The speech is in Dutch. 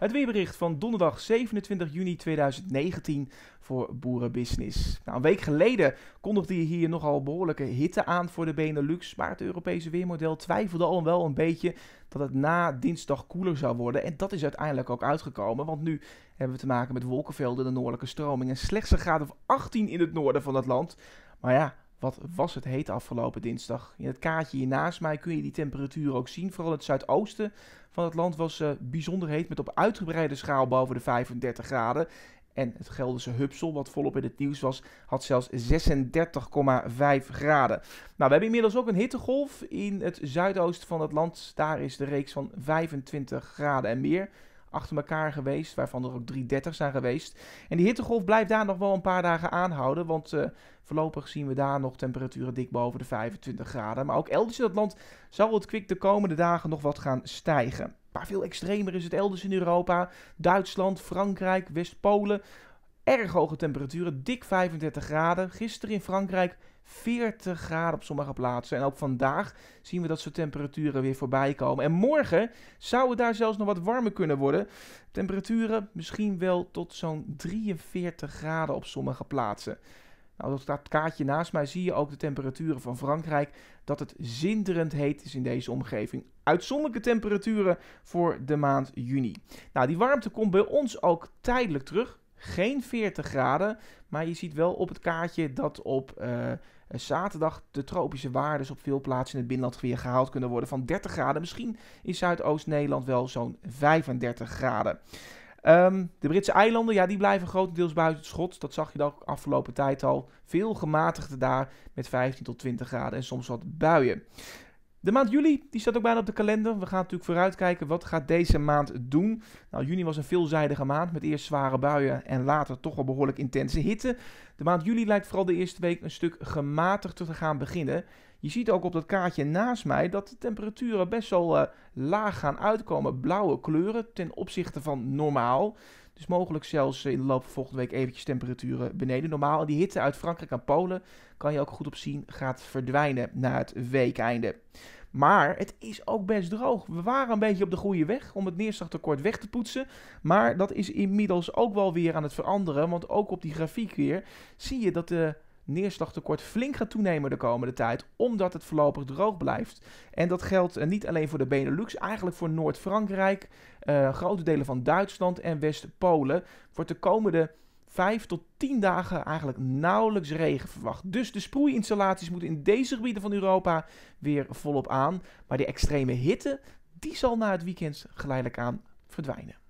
Het weerbericht van donderdag 27 juni 2019 voor boerenbusiness. Nou, een week geleden kondigde je hier nogal behoorlijke hitte aan voor de Benelux. Maar het Europese weermodel twijfelde al wel een beetje dat het na dinsdag koeler zou worden. En dat is uiteindelijk ook uitgekomen. Want nu hebben we te maken met wolkenvelden, de noordelijke stroming en slechts een graad of 18 in het noorden van het land. Maar ja, wat was het heet afgelopen dinsdag? In het kaartje hier naast mij kun je die temperatuur ook zien. Vooral het zuidoosten van het land was eh, bijzonder heet, met op uitgebreide schaal boven de 35 graden. En het Gelderse Hupsel, wat volop in het nieuws was, had zelfs 36,5 graden. Nou, we hebben inmiddels ook een hittegolf in het zuidoosten van het land. Daar is de reeks van 25 graden en meer achter elkaar geweest, waarvan er ook 330 zijn geweest. En die hittegolf blijft daar nog wel een paar dagen aanhouden, want eh, voorlopig zien we daar nog temperaturen dik boven de 25 graden. Maar ook elders in het land zal het kwik de komende dagen nog wat gaan stijgen. Maar veel extremer is het elders in Europa. Duitsland, Frankrijk, West-Polen erg hoge temperaturen, dik 35 graden. Gisteren in Frankrijk 40 graden op sommige plaatsen. En ook vandaag zien we dat soort temperaturen weer voorbij komen. En morgen zou het daar zelfs nog wat warmer kunnen worden. Temperaturen misschien wel tot zo'n 43 graden op sommige plaatsen. Nou, op dat kaartje naast mij zie je ook de temperaturen van Frankrijk. Dat het zinderend heet is in deze omgeving. Uitzonderlijke temperaturen voor de maand juni. Nou, die warmte komt bij ons ook tijdelijk terug geen 40 graden. Maar je ziet wel op het kaartje dat op eh, zaterdag de tropische waarden dus op veel plaatsen in het binnenland weer gehaald kunnen worden van 30 graden. Misschien in Zuidoost-Nederland wel zo'n 35 graden. Ehm, de Britse eilanden, ja, die blijven grotendeels buiten het schot. Dat zag je dan afgelopen tijd al. Veel gematigde daar met 15 tot 20 graden en soms wat buien. De maand juli, die staat ook bijna op de kalender. We gaan natuurlijk vooruitkijken, wat gaat deze maand doen? Nou, juni was een veelzijdige maand, met eerst zware buien en later toch wel behoorlijk intense hitte. De maand juli lijkt vooral de eerste week een stuk gematigder te gaan beginnen. Je ziet ook op dat kaartje naast mij dat de temperaturen best wel eh, laag gaan uitkomen. Blauwe kleuren ten opzichte van normaal. Dus mogelijk zelfs in de loop van volgende week eventjes temperaturen beneden. Normaal, die hitte uit Frankrijk en Polen, kan je ook goed op zien, gaat verdwijnen na het weekeinde. Maar het is ook best droog. We waren een beetje op de goede weg om het neerslagtekort weg te poetsen. Maar dat is inmiddels ook wel weer aan het veranderen. Want ook op die grafiek weer zie je dat de neerslagtekort flink gaat toenemen de komende tijd, omdat het voorlopig droog blijft. En dat geldt eh, niet alleen voor de Benelux, eigenlijk voor Noord-Frankrijk, eh, grote delen van Duitsland en West-Polen. Wordt de komende 5 tot 10 dagen eigenlijk nauwelijks regen verwacht. Dus de sproeiinstallaties moeten in deze gebieden van Europa weer volop aan. Maar die extreme hitte, die zal na het weekend geleidelijk aan verdwijnen.